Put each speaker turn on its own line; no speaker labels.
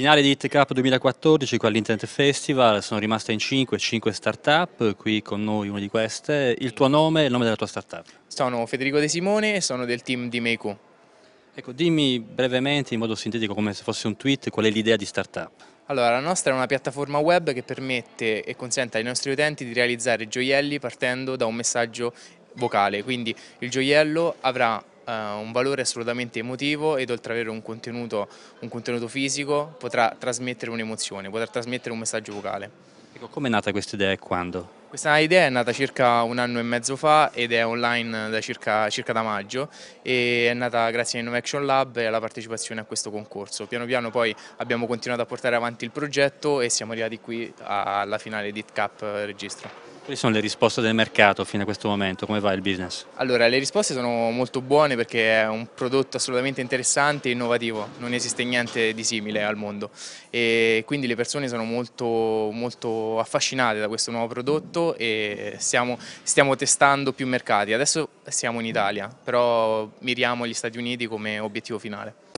Finale di Hit Cup 2014 qua all'Internet Festival, sono rimaste in 5, 5 start-up, qui con noi una di queste. Il tuo nome e il nome della tua start-up?
Sono Federico De Simone e sono del team di Meiku. Ecco, dimmi
brevemente, in modo sintetico, come se fosse un tweet, qual è l'idea di start-up?
Allora, la nostra è una piattaforma web che permette e consente ai nostri utenti di realizzare gioielli partendo da un messaggio vocale, quindi il gioiello avrà eh, un valore assolutamente emotivo ed oltre ad avere un contenuto, un contenuto fisico potrà trasmettere un'emozione, potrà trasmettere un messaggio vocale. Ecco,
come è nata questa idea e quando?
Questa idea è nata circa un anno e mezzo fa ed è online da circa, circa da maggio e è nata grazie a Innovation Lab e alla partecipazione a questo concorso. Piano piano poi abbiamo continuato a portare avanti il progetto e siamo arrivati qui alla finale di Cup Registro.
Quali sono le risposte del mercato fino a questo momento? Come va il business?
Allora, le risposte sono molto buone perché è un prodotto assolutamente interessante e innovativo, non esiste niente di simile al mondo e quindi le persone sono molto, molto affascinate da questo nuovo prodotto e stiamo, stiamo testando più mercati. Adesso siamo in Italia, però miriamo gli Stati Uniti come obiettivo finale.